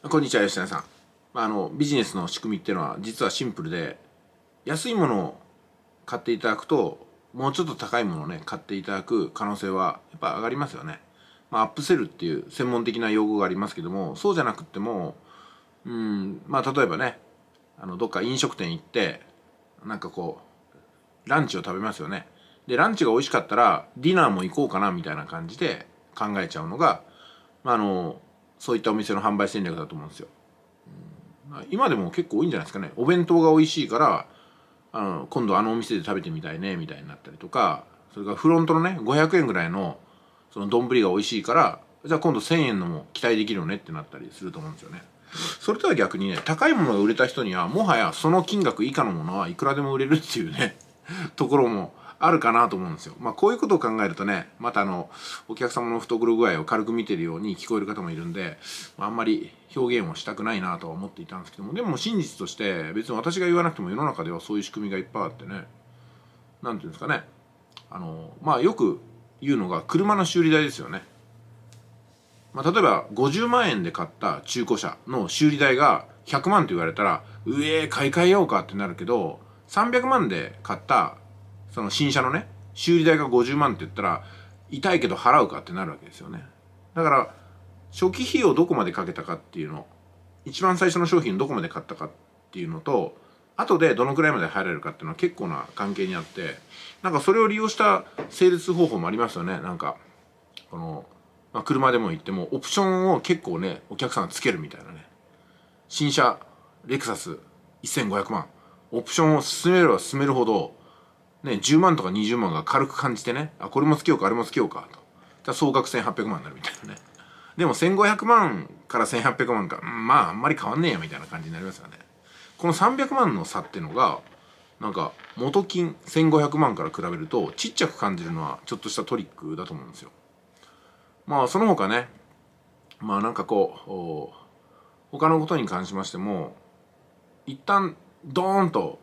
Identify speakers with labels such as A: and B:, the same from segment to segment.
A: こんにちは吉田さん、まあ、あのビジネスの仕組みっていうのは実はシンプルで安いものを買っていただくともうちょっと高いものをね買っていただく可能性はやっぱ上がりますよね、まあ、アップセルっていう専門的な用語がありますけどもそうじゃなくってもうんまあ例えばねあのどっか飲食店行ってなんかこうランチを食べますよねでランチが美味しかったらディナーも行こうかなみたいな感じで考えちゃうのが、まあ、あのそういったお店の販売戦略だと思うんですよ、うん、今でも結構多いんじゃないですかねお弁当が美味しいからあの今度あのお店で食べてみたいねみたいになったりとかそれからフロントのね500円ぐらいのその丼が美味しいからじゃあ今度1000円のも期待できるよねってなったりすると思うんですよねそれとは逆にね高いものが売れた人にはもはやその金額以下のものはいくらでも売れるっていうねところもあるかなと思うんですよ。まあ、こういうことを考えるとね、またあの、お客様の懐具合を軽く見てるように聞こえる方もいるんで、あ、あんまり表現をしたくないなとは思っていたんですけども、でも真実として別に私が言わなくても世の中ではそういう仕組みがいっぱいあってね、なんていうんですかね、あの、まあよく言うのが車の修理代ですよね。まあ、例えば50万円で買った中古車の修理代が100万と言われたら、うえー、買い替えようかってなるけど、300万で買ったその新車のね修理代が50万って言ったら痛いけど払うかってなるわけですよねだから初期費用どこまでかけたかっていうの一番最初の商品どこまで買ったかっていうのと後でどのくらいまで入れるかっていうのは結構な関係にあってなんかそれを利用した成立方法もありますよねなんかこの、まあ、車でも行ってもオプションを結構ねお客さんつけるみたいなね新車レクサス1500万オプションを進めれば進めるほどね、10万とか20万が軽く感じてねあこれもつけようかあれもつけようかとあ総額1800万になるみたいなねでも1500万から1800万か、うん、まああんまり変わんねえやみたいな感じになりますよねこの300万の差ってのがなんか元金1500万から比べるとちっちゃく感じるのはちょっとしたトリックだと思うんですよまあその他ねまあなんかこう他のことに関しましても一旦ドーンと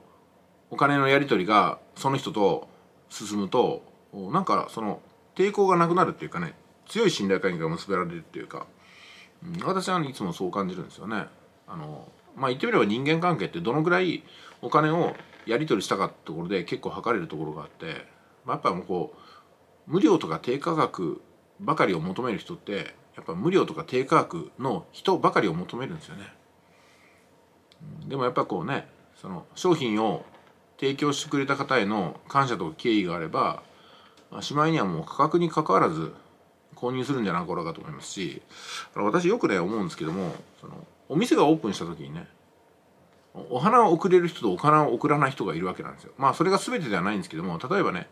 A: お金のやり取りがその人と進むとなんかその抵抗がなくなるっていうかね強い信頼関係が結べられるっていうか、うん、私はいつもそう感じるんですよね。あのまあ、言ってみれば人間関係ってどのぐらいお金をやり取りしたかってところで結構測れるところがあって、まあ、やっぱもうこう無料とか低価格ばかりを求める人ってやっぱ無料とか低価格の人ばかりを求めるんですよね。でもやっぱこうねその商品を提供してくれた方への感謝と敬意があればしまいにはもう価格にかかわらず購入するんじゃなかろうかと思いますし私よくね思うんですけどもそのお店がオープンした時にねお花を送れる人とお花を送らない人がいるわけなんですよ。まあそれが全てではないんですけども例えばね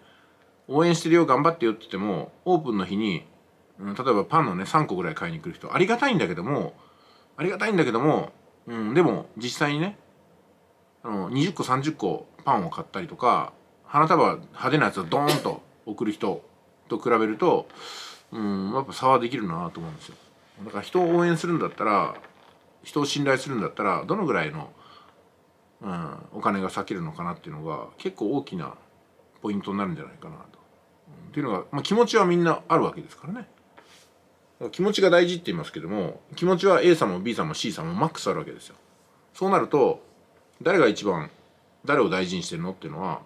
A: 応援してるよ頑張ってよって言ってもオープンの日に例えばパンのね3個ぐらい買いに来る人ありがたいんだけどもありがたいんだけども、うん、でも実際にねあの20個30個パンを買ったりとか花束派手なやつをドーンと送る人と比べるとうんやっぱ差はできるなと思うんですよ。だから人を応援するんだったら人を信頼するんだったらどのぐらいの、うん、お金が避けるのかなっていうのが結構大きなポイントになるんじゃないかなと。うん、っていうのが、まあ、気持ちはみんなあるわけですからね。気持ちが大事って言いますけども気持ちは A さんも B さんも C さんもマックスあるわけですよ。そうなると誰が一番誰を大事にしてるのっていうのは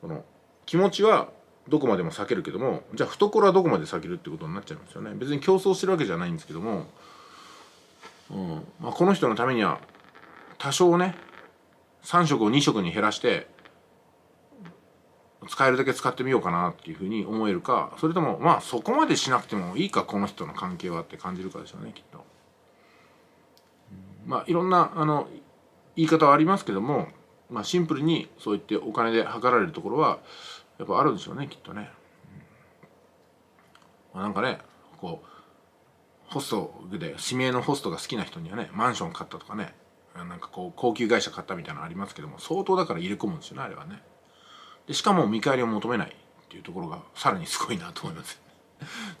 A: この気持ちはどこまでも避けるけどもじゃあ懐はどこまで避けるってことになっちゃいますよね別に競争してるわけじゃないんですけども、うんまあ、この人のためには多少ね3食を2食に減らして使えるだけ使ってみようかなっていうふうに思えるかそれともまあそこまでしなくてもいいかこの人の関係はって感じるかでしょうねきっと。まあいろんなあの言い方はありますけどもまあ、シンプルにそういってお金で測られるところはやっぱあるんでしょうねきっとね。まあ、なんかねこうホストで指名のホストが好きな人にはねマンション買ったとかねなんかこう高級会社買ったみたいなのありますけども相当だから入れ込むんですよねあれはねでしかも見返りを求めないっていうところがさらにすごいなと思います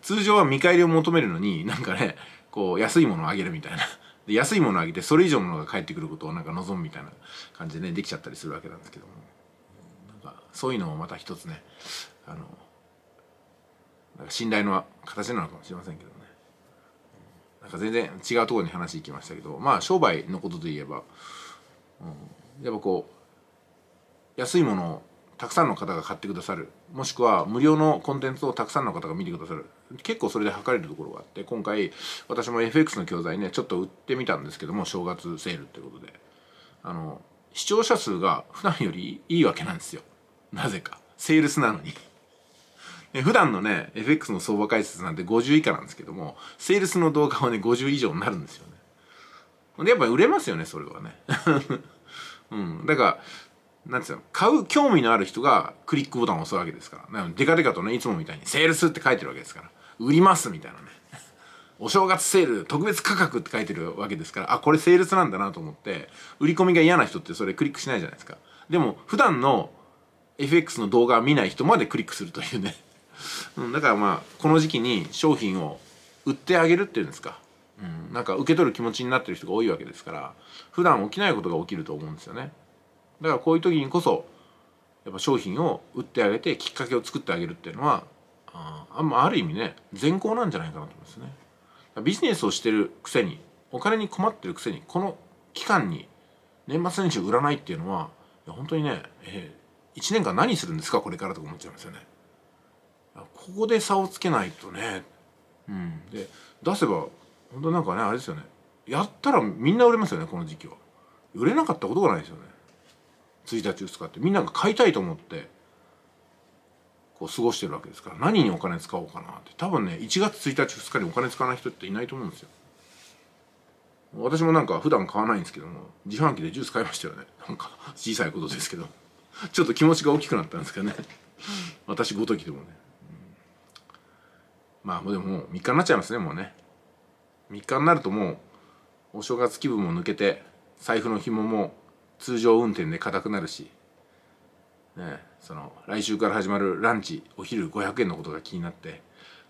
A: 通常は見返りを求めるのになんかねこう安いものをあげるみたいなで安いものをあげてそれ以上のものが返ってくることをなんか望むみたいな感じでねできちゃったりするわけなんですけどもなんかそういうのもまた一つねあのなんか信頼の形なのかもしれませんけどねなんか全然違うところに話いきましたけどまあ商売のことで言えば、うん、やっぱこう安いものをたくさんの方が買ってくださるもしくは無料のコンテンツをたくさんの方が見てくださる結構それで測れるところがあって今回私も FX の教材ねちょっと売ってみたんですけども正月セールってことであの視聴者数が普段よりいいわけなんですよなぜかセールスなのに普段のね FX の相場解説なんて50以下なんですけどもセールスの動画はね50以上になるんですよねでやっぱ売れますよねそれはね うんだからなんていうの買う興味のある人がクリックボタンを押すわけですからかデカデカとねいつもみたいに「セールス」って書いてるわけですから「売ります」みたいなね お正月セール特別価格って書いてるわけですからあこれセールスなんだなと思って売り込みが嫌な人ってそれクリックしないじゃないですかでも普段の FX の動画見ない人までクリックするというね うん、だからまあこの時期に商品を売ってあげるっていうんですか、うん、なんか受け取る気持ちになってる人が多いわけですから普段起きないことが起きると思うんですよねだからこういう時にこそやっぱ商品を売ってあげてきっかけを作ってあげるっていうのはあある意味ね善行なんじゃないかなと思いますね。ビジネスをしてるくせにお金に困ってるくせにこの期間に年末年始売らないっていうのは本当にね、えー、1年間何するんですかこれからとか思っちゃいますよね。ここで差をつけないとね、うん、で出せば本当なんかねあれですよねやったらみんな売れますよねこの時期は。売れなかったことがないですよね。1日2日ってみんなが買いたいと思ってこう過ごしてるわけですから何にお金使おうかなって多分ね1月1日2日にお金使わない人っていないと思うんですよ。私もなんか普段買わないんですけども自販機でジュース買いましたよね なんか小さいことですけどちょっと気持ちが大きくなったんですけどね 私ごときでもね、うん、まあでももう3日になっちゃいますねもうね3日になるともうお正月気分も抜けて財布の紐も通常運転で硬くなるし、ね、その来週から始まるランチお昼500円のことが気になって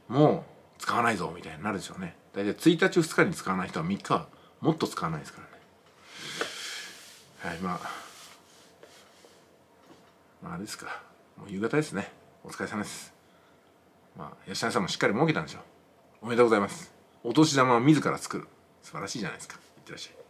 A: もう使わないぞみたいになるでしょうね大体1日2日に使わない人は3日はもっと使わないですからねはいまあ、まあ、あれですかもう夕方ですねお疲れ様ですまあ吉谷さんもしっかり儲けたんでしょうおめでとうございますお年玉は自ら作る素晴らしいじゃないですかいってらっしゃい